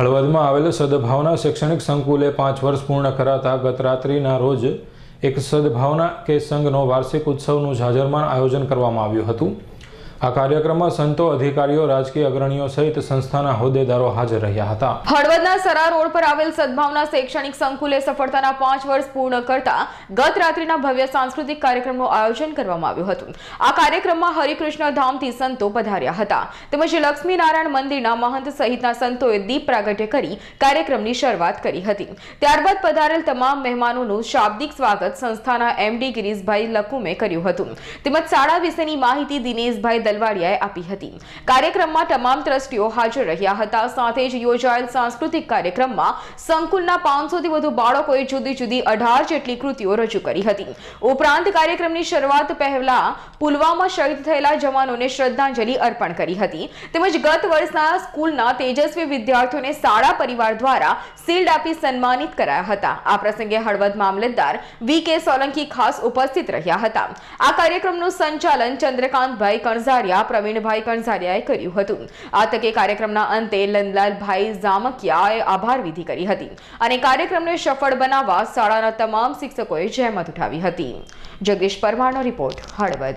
હળવદમાં આવેલું સદભાવના શૈક્ષણિક સંકુલે પાંચ વર્ષ પૂર્ણ કરાતા ગત રાત્રિના રોજ એક સદભાવના કે સંઘનો વાર્ષિક ઉત્સવનું જાજરમાન આયોજન કરવામાં આવ્યું હતું આ કાર્યક્રમમાં સંતો અધિકારીઓ રાજકીય અગ્રણીઓ સહિત સંસ્થાના હોદ્દેદારો હાજર રહ્યા હતા હળવદના સરા રોડ પર આવેલ સદભાવના શૈક્ષણિક સંકુલે સફળતાના પાંચ વર્ષ પૂર્ણ કરતા ગત રાત્રિના ભવ્ય સાંસ્કૃતિક કાર્યક્રમનું આયોજન કરવામાં આવ્યું હતું આ કાર્યક્રમમાં હરિકૃષ્ણ ધામથી સંતો પધાર્યા હતા તેમજ લક્ષ્મીનારાયણ મંદિરના મહંત સહિતના સંતોએ દીપ પ્રાગટ્ય કરી કાર્યક્રમની શરૂઆત કરી હતી ત્યારબાદ પધારેલ તમામ મહેમાનોનું શાબ્દિક સ્વાગત સંસ્થાના એમડી ગિરીશભાઈ લકુમે કર્યું હતું તેમજ શાળા વિશેની માહિતી દિનેશભાઈ ડલવાડિયાએ આપી હતી કાર્યક્રમમાં તમામ ટ્રસ્ટીઓ હાજર રહ્યા હતા સાથે જ યોજાયેલ સાંસ્કૃતિક કાર્યક્રમમાં સંકુલના પાંચસોથી વધુ બાળકોએ જુદી જુદી અઢાર જેટલી કૃતિઓ રજૂ કરી હતી ઉપરાંત કાર્યક્રમની શરૂઆત પહેલા પુલવામા શહીદ થયેલા જવાનોને શ્રદ્ધાંજલિ અર્પણ કરી હતી તેમજ ગત વર્ષના સ્કૂલના તેજસ્વી વિદ્યાર્થીઓને શાળા પરિવાર દ્વારા શિલ્ડ આપી સન્માનિત કરાયા હતા આ પ્રસંગે હળવદ મામલતદાર વી કે સોલંકી ખાસ ઉપસ્થિત રહ્યા હતા આ કાર્યક્રમનું સંચાલન ચંદ્રકાંતભાઈ કણઝાર કંસારિયા પ્રવીણભાઈ કંસારિયાએ કર્યું હતું આ તકે કાર્યક્રમના અંતે લંદલાલભાઈ ઝામકિયાએ આભાર વિધિ કરી હતી અને કાર્યક્રમને સફળ બનાવવા શાળાના તમામ શિક્ષકોએ જહેમત ઉઠાવી હતી જગદીશ પરમારનો રિપોર્ટ હળવદ